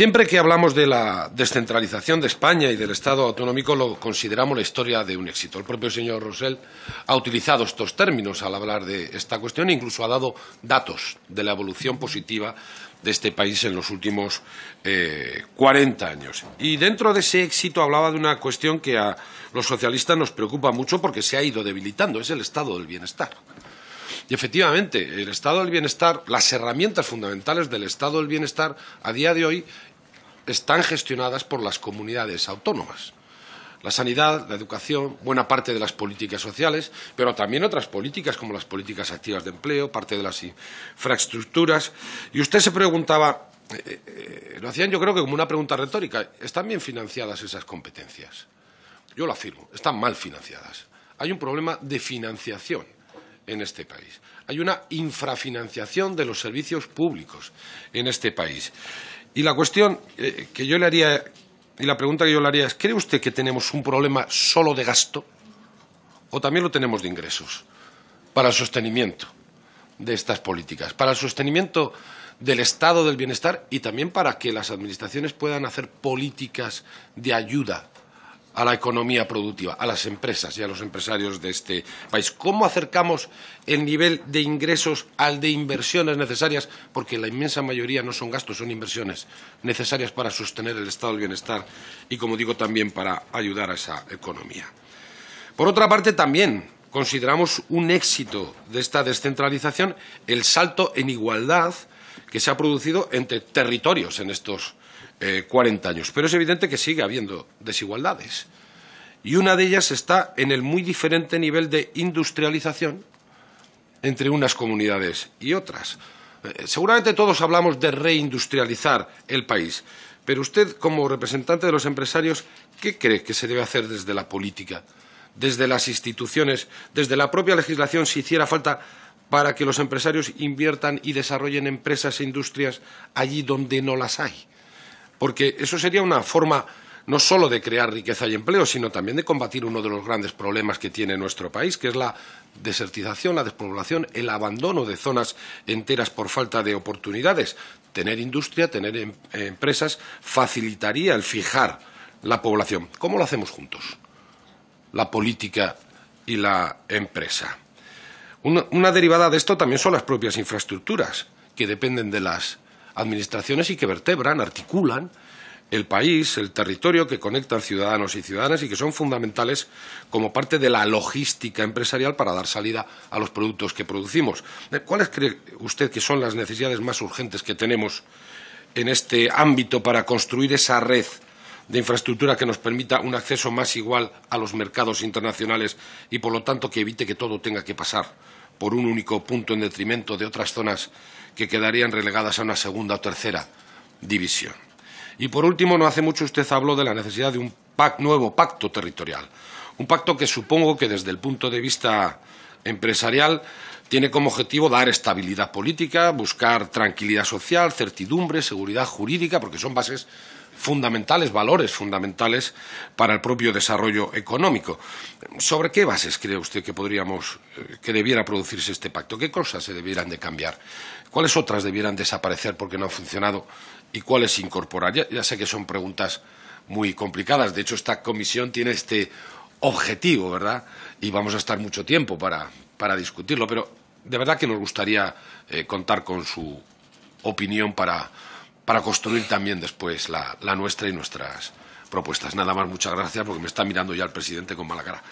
Siempre que hablamos de la descentralización de España y del Estado autonómico lo consideramos la historia de un éxito. El propio señor Rosell ha utilizado estos términos al hablar de esta cuestión e incluso ha dado datos de la evolución positiva de este país en los últimos 40 eh, años. Y dentro de ese éxito hablaba de una cuestión que a los socialistas nos preocupa mucho porque se ha ido debilitando, es el Estado del Bienestar. Y efectivamente, el estado del bienestar, las herramientas fundamentales del estado del bienestar a día de hoy están gestionadas por las comunidades autónomas. La sanidad, la educación, buena parte de las políticas sociales, pero también otras políticas como las políticas activas de empleo, parte de las infraestructuras. Y usted se preguntaba, eh, eh, lo hacían yo creo que como una pregunta retórica, ¿están bien financiadas esas competencias? Yo lo afirmo, están mal financiadas. Hay un problema de financiación en este país. Hay una infrafinanciación de los servicios públicos en este país. Y la cuestión eh, que yo le haría, y la pregunta que yo le haría es, ¿cree usted que tenemos un problema solo de gasto o también lo tenemos de ingresos para el sostenimiento de estas políticas, para el sostenimiento del estado del bienestar y también para que las administraciones puedan hacer políticas de ayuda a la economía productiva, a las empresas y a los empresarios de este país. ¿Cómo acercamos el nivel de ingresos al de inversiones necesarias? Porque la inmensa mayoría no son gastos, son inversiones necesarias para sostener el estado del bienestar y, como digo, también para ayudar a esa economía. Por otra parte, también consideramos un éxito de esta descentralización el salto en igualdad que se ha producido entre territorios en estos eh, 40 años. Pero es evidente que sigue habiendo desigualdades. Y una de ellas está en el muy diferente nivel de industrialización entre unas comunidades y otras. Eh, seguramente todos hablamos de reindustrializar el país, pero usted, como representante de los empresarios, ¿qué cree que se debe hacer desde la política, desde las instituciones, desde la propia legislación, si hiciera falta, para que los empresarios inviertan y desarrollen empresas e industrias allí donde no las hay? porque eso sería una forma no solo de crear riqueza y empleo, sino también de combatir uno de los grandes problemas que tiene nuestro país, que es la desertización, la despoblación, el abandono de zonas enteras por falta de oportunidades. Tener industria, tener em, empresas, facilitaría el fijar la población. ¿Cómo lo hacemos juntos? La política y la empresa. Una, una derivada de esto también son las propias infraestructuras, que dependen de las administraciones y que vertebran, articulan el país, el territorio, que conectan ciudadanos y ciudadanas y que son fundamentales como parte de la logística empresarial para dar salida a los productos que producimos. Eh, ¿Cuáles cree usted que son las necesidades más urgentes que tenemos en este ámbito para construir esa red de infraestructura que nos permita un acceso más igual a los mercados internacionales y, por lo tanto, que evite que todo tenga que pasar por un único punto en detrimento de otras zonas que quedarían relegadas a una segunda o tercera división. Y por último, no hace mucho usted habló de la necesidad de un nuevo pacto territorial, un pacto que supongo que desde el punto de vista empresarial tiene como objetivo dar estabilidad política, buscar tranquilidad social, certidumbre, seguridad jurídica, porque son bases fundamentales, valores fundamentales para el propio desarrollo económico. ¿Sobre qué bases cree usted que podríamos, eh, que debiera producirse este pacto? ¿Qué cosas se debieran de cambiar? ¿Cuáles otras debieran desaparecer porque no han funcionado y cuáles incorporar? Ya, sé que son preguntas muy complicadas. De hecho, esta comisión tiene este objetivo, ¿verdad? Y vamos a estar mucho tiempo para, para discutirlo, pero de verdad que nos gustaría eh, contar con su opinión para, para construir también después la, nuestra y nuestras propuestas. Nada más, muchas gracias, porque me está mirando ya el presidente con mala cara.